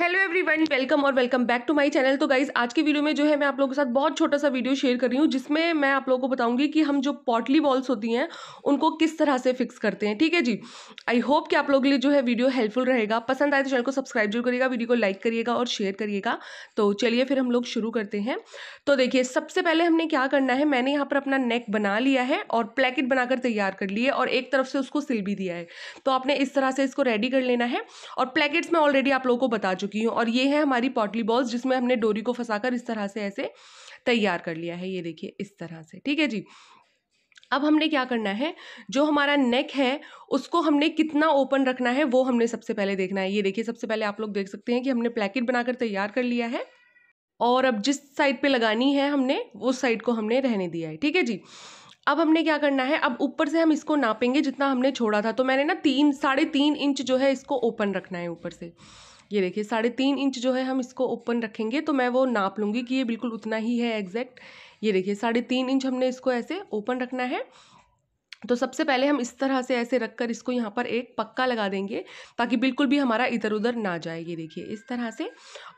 hello everyone welcome और welcome back to my channel तो guys आज के वीडियो में जो है मैं आप लोगों के साथ बहुत छोटा सा वीडियो शेयर कर रही हूँ जिसमें मैं आप लोगों को बताऊंगी कि हम जो पॉटली बॉल्स होती हैं उनको किस तरह से फिक्स करते हैं ठीक है जी आई होप कि आप लोगों के लिए जो है वीडियो हेल्पफुल रहेगा पसंद आए तो चैनल को सब्सक्राइब जरूर करिएगा वीडियो को लाइक करिएगा और शेयर करिएगा तो चलिए फिर हम लोग शुरू करते हैं तो देखिए सबसे पहले हमने क्या करना है मैंने यहाँ पर अपना नेक बना लिया है और प्लेकेट बनाकर तैयार कर लिए और एक तरफ से उसको सिल भी दिया है तो आपने इस तरह से इसको रेडी कर लेना है और प्लेकेट्स में ऑलरेडी आप लोगों को बता चुकी चुकी हूँ और ये है हमारी पॉटली बॉल्स जिसमें हमने डोरी को फंसाकर इस तरह से ऐसे तैयार कर लिया है ये देखिए इस तरह से ठीक है जी अब हमने क्या करना है जो हमारा नेक है उसको हमने कितना ओपन रखना है वो हमने सबसे पहले देखना है ये देखिए सबसे पहले आप लोग देख सकते हैं कि हमने प्लेकेट बनाकर तैयार कर लिया है और अब जिस साइड पे लगानी है हमने उस साइड को हमने रहने दिया है ठीक है जी अब हमने क्या करना है अब ऊपर से हम इसको नापेंगे जितना हमने छोड़ा था तो मैंने ना तीन साढ़े तीन इंच जो है इसको ओपन रखना है ऊपर से ये देखिए साढ़े तीन इंच जो है हम इसको ओपन रखेंगे तो मैं वो नाप लूँगी कि ये बिल्कुल उतना ही है एग्जैक्ट ये देखिए साढ़े तीन इंच हमने इसको ऐसे ओपन रखना है तो सबसे पहले हम इस तरह से ऐसे रखकर इसको यहाँ पर एक पक्का लगा देंगे ताकि बिल्कुल भी हमारा इधर उधर ना जाए ये देखिए इस तरह से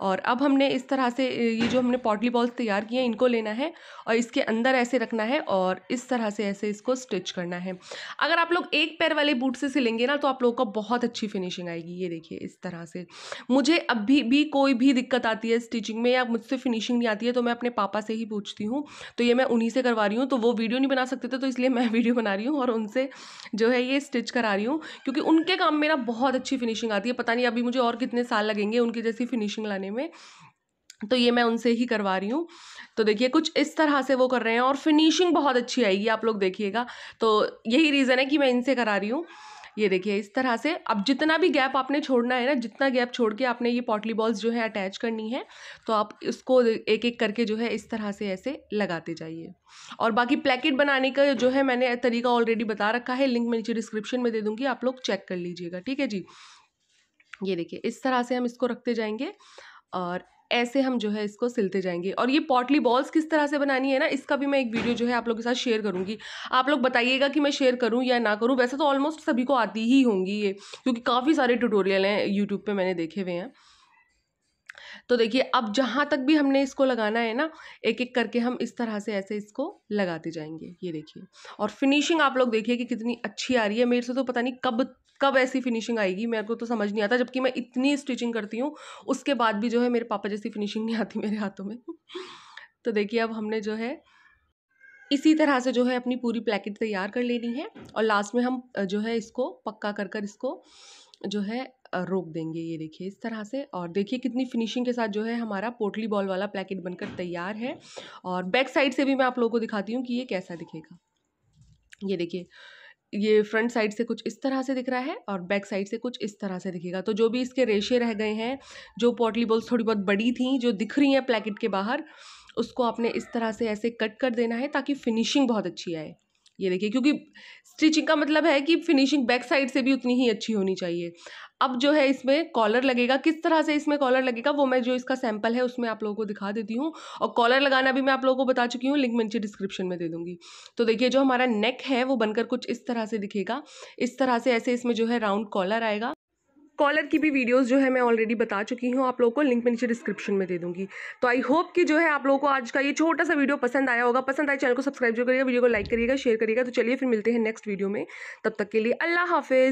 और अब हमने इस तरह से ये जो हमने पॉटली बॉल्स तैयार किए हैं इनको लेना है और इसके अंदर ऐसे रखना है और इस तरह से ऐसे इसको स्टिच करना है अगर आप लोग एक पैर वाले बूट से सिलेंगे ना तो आप लोगों का बहुत अच्छी फिनिशिंग आएगी ये देखिए इस तरह से मुझे अभी भी कोई भी दिक्कत आती है स्टिचिंग में या मुझसे फिनिशिंग नहीं आती है तो मैं अपने पापा से ही पूछती हूँ तो ये मैं उन्हीं से करवा रही हूँ तो वो वीडियो नहीं बना सकते थे तो इसलिए मैं वीडियो बना रही हूँ हूँ और उनसे जो है ये स्टिच करा रही हूँ क्योंकि उनके काम में ना बहुत अच्छी फिनिशिंग आती है पता नहीं अभी मुझे और कितने साल लगेंगे उनकी जैसी फिनिशिंग लाने में तो ये मैं उनसे ही करवा रही हूँ तो देखिए कुछ इस तरह से वो कर रहे हैं और फिनिशिंग बहुत अच्छी आएगी आप लोग देखिएगा तो यही रीज़न है कि मैं इनसे करा रही हूँ ये देखिए इस तरह से अब जितना भी गैप आपने छोड़ना है ना जितना गैप छोड़ के आपने ये पॉटली बॉल्स जो है अटैच करनी है तो आप इसको एक एक करके जो है इस तरह से ऐसे लगाते जाइए और बाकी प्लेकेट बनाने का जो है मैंने तरीका ऑलरेडी बता रखा है लिंक मैं नीचे डिस्क्रिप्शन में दे दूँगी आप लोग चेक कर लीजिएगा ठीक है जी ये देखिए इस तरह से हम इसको रखते जाएंगे और ऐसे हम जो है इसको सिलते जाएंगे और ये पॉटली बॉल्स किस तरह से बनानी है ना इसका भी मैं एक वीडियो जो है आप लोग के साथ शेयर करूंगी आप लोग बताइएगा कि मैं शेयर करूँ या ना करूँ वैसे तो ऑलमोस्ट सभी को आती ही होंगी ये क्योंकि काफ़ी सारे ट्यूटोरियल हैं यूट्यूब पर मैंने देखे हुए हैं तो देखिए अब जहाँ तक भी हमने इसको लगाना है ना एक एक करके हम इस तरह से ऐसे इसको लगाते जाएंगे ये देखिए और फिनिशिंग आप लोग देखिए कि कितनी अच्छी आ रही है मेरे से तो पता नहीं कब कब ऐसी फिनिशिंग आएगी मेरे को तो समझ नहीं आता जबकि मैं इतनी स्टिचिंग करती हूँ उसके बाद भी जो है मेरे पापा जैसी फिनिशिंग नहीं आती मेरे हाथों में तो देखिए अब हमने जो है इसी तरह से जो है अपनी पूरी प्लेकेट तैयार कर लेनी है और लास्ट में हम जो है इसको पक्का कर कर इसको जो है रोक देंगे ये देखिए इस तरह से और देखिए कितनी फिनिशिंग के साथ जो है हमारा पोटली बॉल वाला प्लेकेट बनकर तैयार है और बैक साइड से भी मैं आप लोगों को दिखाती हूँ कि ये कैसा दिखेगा ये देखिए ये फ्रंट साइड से कुछ इस तरह से दिख रहा है और बैक साइड से कुछ इस तरह से दिखेगा तो जो भी इसके रेशे रह गए हैं जो पोटली बॉल्स थोड़ी बहुत बड़ी थी जो दिख रही हैं प्लेकेट के बाहर उसको आपने इस तरह से ऐसे कट कर देना है ताकि फिनिशिंग बहुत अच्छी आए ये देखिए क्योंकि स्टिचिंग का मतलब है कि फिनिशिंग बैक साइड से भी उतनी ही अच्छी होनी चाहिए अब जो है इसमें कॉलर लगेगा किस तरह से इसमें कॉलर लगेगा वो मैं जो इसका सैंपल है उसमें आप लोगों को दिखा देती हूँ और कॉलर लगाना भी मैं आप लोगों को बता चुकी हूँ लिंक मैं नीचे डिस्क्रिप्शन में दे दूँगी तो देखिए जो हमारा नेक है वो बनकर कुछ इस तरह से दिखेगा इस तरह से ऐसे इसमें जो है राउंड कॉलर आएगा कॉलर की भी वीडियोस जो है मैं ऑलरेडी बता चुकी हूँ आप लोगों को लिंक में नीचे डिस्क्रिप्शन में दे दूँगी तो आई होप कि जो है आप लोगों को आज का ये छोटा सा वीडियो पसंद आया होगा पसंद आए चैनल को सब्सक्राइब जो करिएगा वीडियो को लाइक करिएगा शेयर करिएगा तो चलिए फिर मिलते हैं नेक्स्ट वीडियो में तब तक के लिए अल्लाह हाफिज़